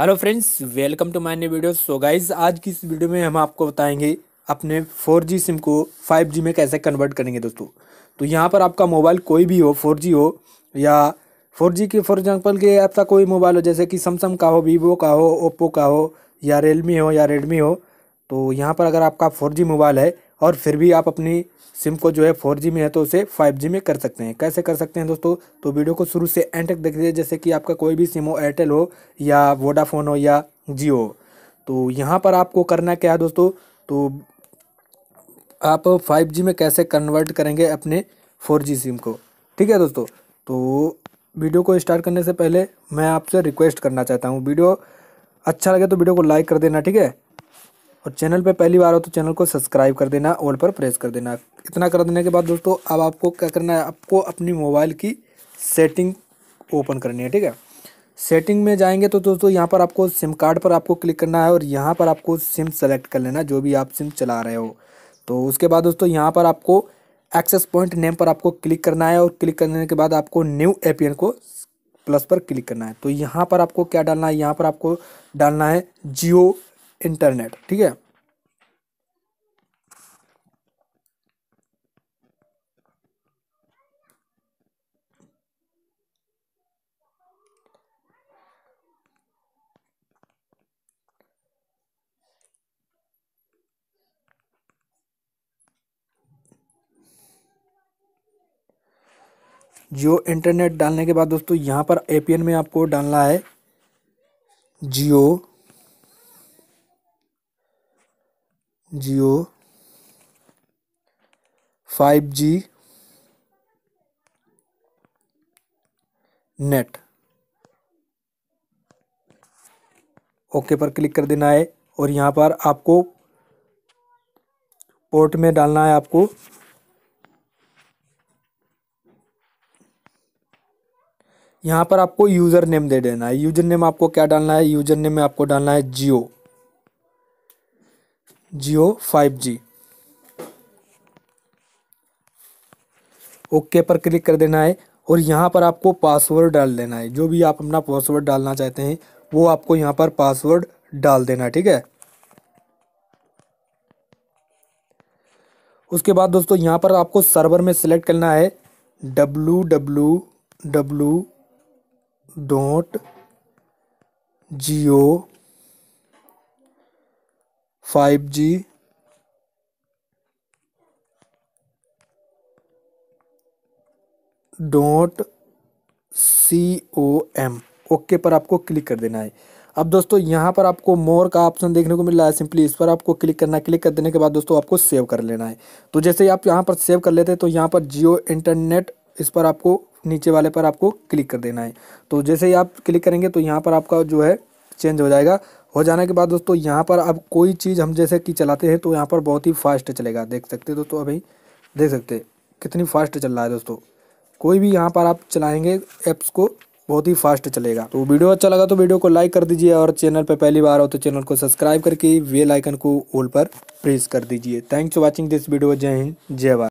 hello friends welcome to my new video so guys आज की इस वीडियो में हम आपको बताएंगे अपने 4G सिम को 5G में कैसे कन्वर्ट करेंगे दोस्तों तो यहाँ पर आपका मोबाइल कोई भी हो 4G हो या 4G के फॉर एग्जांपल के आपका कोई मोबाइल हो जैसे कि सैमसंग का हो वीवो का हो ओप्पो का हो या रियलमी हो या रेडमी हो तो यहाँ पर अगर आपका फोर मोबाइल है और फिर भी आप अपनी सिम को जो है फोर में है तो उसे फाइव में कर सकते हैं कैसे कर सकते हैं दोस्तों तो वीडियो को शुरू से एंड तक देख लीजिए जैसे कि आपका कोई भी सिम हो एयरटेल हो या वोडाफोन हो या जियो हो तो यहाँ पर आपको करना क्या है दोस्तों तो आप 5G में कैसे कन्वर्ट करेंगे अपने 4G सिम को ठीक है दोस्तों तो वीडियो को स्टार्ट करने से पहले मैं आपसे रिक्वेस्ट करना चाहता हूँ वीडियो अच्छा लगे तो वीडियो को लाइक कर देना ठीक है और चैनल पे पहली बार हो तो चैनल को सब्सक्राइब कर देना ऑल पर प्रेस कर देना इतना कर देने के बाद दोस्तों अब आपको क्या करना है आपको अपनी मोबाइल की सेटिंग ओपन करनी है ठीक है सेटिंग में जाएंगे तो दोस्तों यहाँ पर आपको सिम कार्ड पर आपको क्लिक करना है और यहाँ पर आपको सिम सेलेक्ट कर लेना जो भी आप सिम चला रहे हो तो उसके बाद दोस्तों यहाँ पर आपको एक्सेस पॉइंट नेम पर आपको क्लिक करना है और क्लिक करने के बाद आपको न्यू ए को प्लस पर क्लिक करना है तो यहाँ पर आपको क्या डालना है यहाँ पर आपको डालना है जियो इंटरनेट ठीक है जियो इंटरनेट डालने के बाद दोस्तों यहाँ पर एपीएन में आपको डालना है Jio Jio five G net okay पर क्लिक कर देना है और यहाँ पर आपको पोर्ट में डालना है आपको यहाँ पर आपको यूज़र नेम दे देना है यूज़र नेम आपको क्या डालना है यूज़र नेम में आपको डालना है Jio Jio five G okay पर क्लिक कर देना है और यहाँ पर आपको पासवर्ड डाल देना है जो भी आप अपना पासवर्ड डालना चाहते हैं वो आपको यहाँ पर पासवर्ड डाल देना है ठीक है उसके बाद दोस्तों यहाँ पर आपको सर्वर में सिलेक्ट करना है W W W dot Jio five G dot C O M okay पर आपको क्लिक कर देना है अब दोस्तों यहाँ पर आपको मोर का ऑप्शन देखने को मिल रहा है सिंपली इस पर आपको क्लिक करना है क्लिक कर देने के बाद दोस्तों आपको सेव कर लेना है तो जैसे आप यहाँ पर सेव कर लेते हैं तो यहाँ पर जियो इंटरनेट इस पर आपको नीचे वाले पर आपको क्लिक कर देना है तो जैसे ही आप क्लिक करेंगे तो यहाँ पर आपका जो है चेंज हो जाएगा हो जाने के बाद दोस्तों यहाँ पर अब कोई चीज़ हम जैसे कि चलाते हैं तो यहाँ पर बहुत ही फास्ट चलेगा देख सकते दोस्तों अभी देख सकते कितनी फास्ट चल रहा है दोस्तों कोई भी यहाँ पर आप चलाएंगे ऐप्स को बहुत ही फास्ट चलेगा तो वीडियो अच्छा लगा तो वीडियो को लाइक कर दीजिए और चैनल पर पहली बार हो तो चैनल को सब्सक्राइब करके वेल आइकन को ऑल पर प्रेस कर दीजिए thanks for watching this video जय हिंद जय भारत